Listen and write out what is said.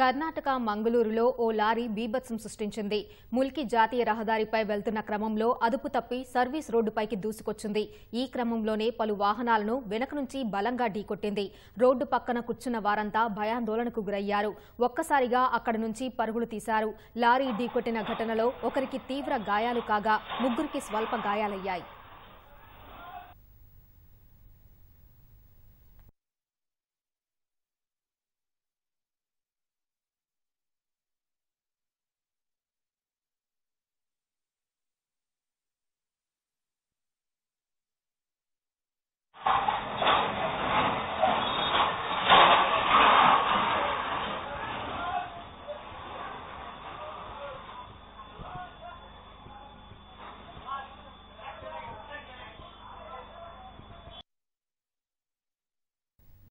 కర్ణాటక మంగళూరులో ఓ lorry బీభత్సం సృష్టించింది ముల్కి జాతీయ రహదారిపై వెళ్తున్న క్రమంలో అదుపు తప్పి సర్వీస్ రోడ్డుపైకి దూసుకొచ్చింది ఈ క్రమంలోనే పలు వాహనాలను వెనక నుంచి బలంగా ఢీకొట్టింది రోడ్డు పక్కన కూర్చున్న వారంతా భయాందోళనకు గురయ్యారు ఒక్కసారిగా అక్కడి నుంచి పరుగులు తీశారు లారీ ఢీకొట్టిన ఘటనలో ఒకరికి తీవ్ర గాయాలు కాగా ముగ్గురికి స్వల్ప గాయాలయ్యాయి